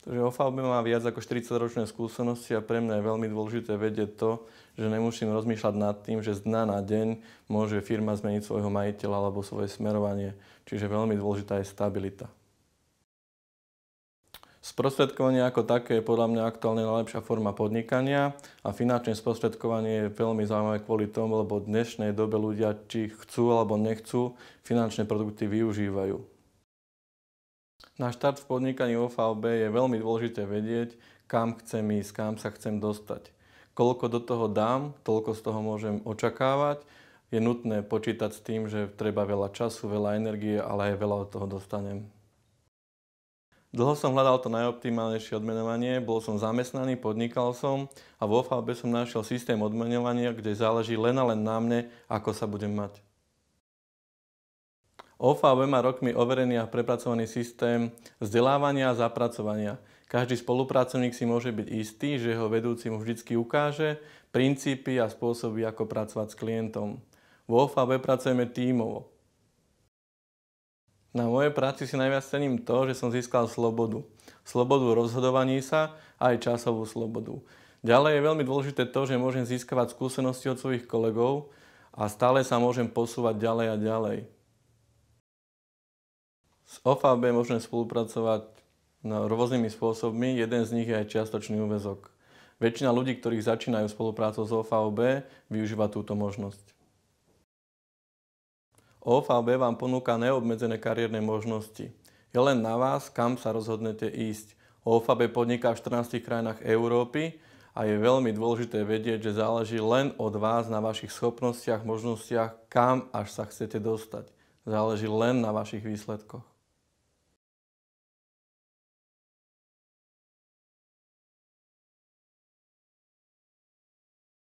Takže OFAB má viac ako 40-ročné skúsenosti a pre mňa je veľmi dôležité vedieť to, že nemusím rozmýšľať nad tým, že z dna na deň môže firma zmeniť svojho majiteľa alebo svoje smerovanie. Čiže veľmi dôležitá je stabilita. Sprostredkovanie ako také je podľa mňa aktuálne najlepšia forma podnikania a finančné sprostredkovanie je veľmi zaujímavé kvôli tomu, lebo v dnešnej dobe ľudia, či chcú alebo nechcú, finančné produkty využívajú. Na štart v podnikaní vo je veľmi dôležité vedieť, kam chcem ísť, kam sa chcem dostať. Koľko do toho dám, toľko z toho môžem očakávať. Je nutné počítať s tým, že treba veľa času, veľa energie, ale aj veľa od toho dostanem. Dlho som hľadal to najoptimálnejšie odmenovanie, bol som zamestnaný, podnikal som a vo FAB som našiel systém odmenovania, kde záleží len a len na mne, ako sa budem mať. OFAV má rokmi overený a prepracovaný systém vzdelávania a zapracovania. Každý spolupracovník si môže byť istý, že jeho vedúci mu vždy ukáže princípy a spôsoby, ako pracovať s klientom. V OFAV pracujeme tímovo. Na mojej práci si najviac cením to, že som získal slobodu. Slobodu rozhodovaní sa a aj časovú slobodu. Ďalej je veľmi dôležité to, že môžem získavať skúsenosti od svojich kolegov a stále sa môžem posúvať ďalej a ďalej. S OFAB je možné spolupracovať no, rôznymi spôsobmi. Jeden z nich je aj čiastočný úvezok. Väčšina ľudí, ktorých začínajú spoluprácu s OFAB, využíva túto možnosť. OFAB vám ponúka neobmedzené kariérne možnosti. Je len na vás, kam sa rozhodnete ísť. OFAB podniká v 14 krajinách Európy a je veľmi dôležité vedieť, že záleží len od vás na vašich schopnostiach, možnostiach, kam až sa chcete dostať. Záleží len na vašich výsledkoch.